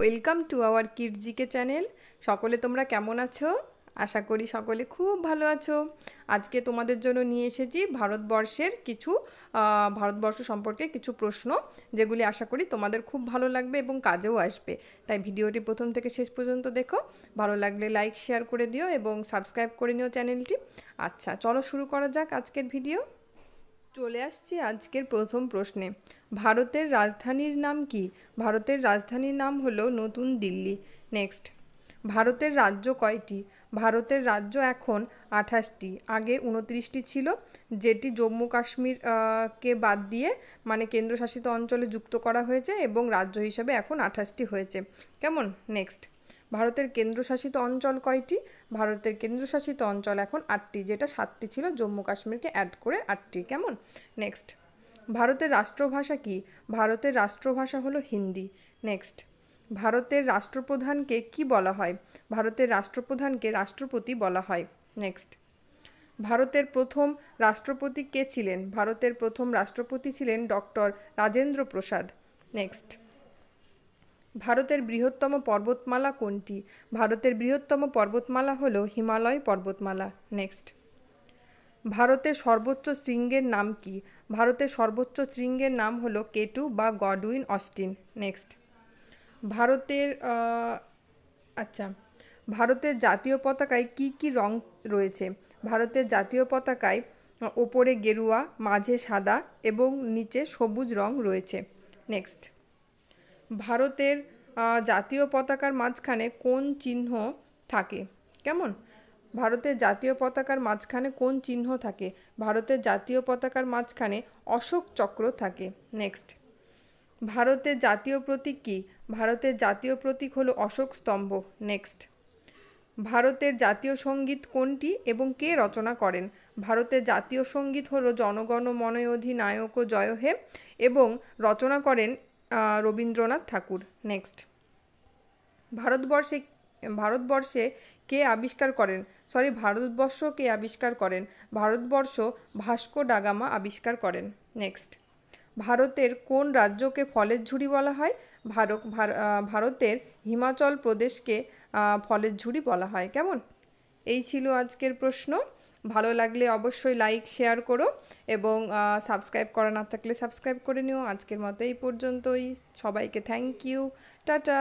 welcome to our কিরজিকে channel সকলে তোমরা কেমন আছো আশা করি সকলে খুব ভালো আছো আজকে তোমাদের জন্য নিয়ে এসেছি ভারতবর্ষের কিছু ভারতবর্ষ সম্পর্কে কিছু প্রশ্ন যেগুলি আশা করি তোমাদের খুব ভালো লাগবে এবং কাজেও আসবে তাই ভিডিওটি প্রথম থেকে শেষ পর্যন্ত দেখো ভালো লাগলে লাইক শেয়ার করে দিও এবং সাবস্ক্রাইব করে নিও চ্যানেলটি আচ্ছা চলো শুরু করা যাক আজকের ভিডিও চলে আসছি আজকের প্রথম প্রশ্নে ভারতের রাজধানীর নাম কি ভারতের রাজধানীর নাম হলো নতুন দিল্লি নেক্সট ভারতের রাজ্য কয়টি ভারতের রাজ্য এখন আঠাশটি আগে উনত্রিশটি ছিল যেটি জম্মু কাশ্মীর কে বাদ দিয়ে মানে কেন্দ্রশাসিত অঞ্চলে যুক্ত করা হয়েছে এবং রাজ্য হিসাবে এখন আঠাশটি হয়েছে কেমন নেক্সট ভারতের কেন্দ্রশাসিত অঞ্চল কয়টি ভারতের কেন্দ্রশাসিত অঞ্চল এখন আটটি যেটা সাতটি ছিল জম্মু কাশ্মীরকে অ্যাড করে আটটি কেমন নেক্সট ভারতের রাষ্ট্রভাষা কি ভারতের রাষ্ট্রভাষা হলো হিন্দি নেক্সট ভারতের রাষ্ট্রপ্রধানকে কি বলা হয় ভারতের রাষ্ট্রপ্রধানকে রাষ্ট্রপতি বলা হয় নেক্সট ভারতের প্রথম রাষ্ট্রপতি কে ছিলেন ভারতের প্রথম রাষ্ট্রপতি ছিলেন ডক্টর রাজেন্দ্র প্রসাদ নেক্সট ভারতের বৃহত্তম পর্বতমালা কোনটি ভারতের বৃহত্তম পর্বতমালা হল হিমালয় পর্বতমালা নেক্সট ভারতের সর্বোচ্চ শৃঙ্গের নাম কি ভারতের সর্বোচ্চ শৃঙ্গের নাম হলো কেটু বা গডউইন অস্টিন নেক্সট ভারতের আচ্ছা ভারতের জাতীয় পতাকায় কি কি রং রয়েছে ভারতের জাতীয় পতাকায় ওপরে গেরুয়া মাঝে সাদা এবং নিচে সবুজ রং রয়েছে নেক্সট ভারতের জাতীয় পতাকার মাঝখানে কোন চিহ্ন থাকে কেমন ভারতের জাতীয় পতাকার মাঝখানে কোন চিহ্ন থাকে ভারতের জাতীয় পতাকার মাঝখানে অশোক চক্র থাকে নেক্সট ভারতের জাতীয় প্রতীক কী ভারতের জাতীয় প্রতীক হলো অশোক স্তম্ভ নেক্সট ভারতের জাতীয় সঙ্গীত কোনটি এবং কে রচনা করেন ভারতের জাতীয় সঙ্গীত হলো জনগণ মনয় অধিনায়ক জয় হে এবং রচনা করেন রবীন্দ্রনাথ ঠাকুর নেক্সট ভারতবর্ষে ভারতবর্ষে কে আবিষ্কার করেন সরি ভারতবর্ষ কে আবিষ্কার করেন ভারতবর্ষ ভাস্কো ডাগামা আবিষ্কার করেন নেক্সট ভারতের কোন রাজ্যকে ফলের ঝুড়ি বলা হয় ভারত ভারতের হিমাচল প্রদেশকে ফলের ঝুড়ি বলা হয় কেমন এই ছিল আজকের প্রশ্ন ভালো লাগলে অবশ্যই লাইক শেয়ার করো এবং সাবস্ক্রাইব করা না থাকলে সাবস্ক্রাইব করে নিও আজকের মতো এই পর্যন্তই সবাইকে থ্যাংক ইউ টাটা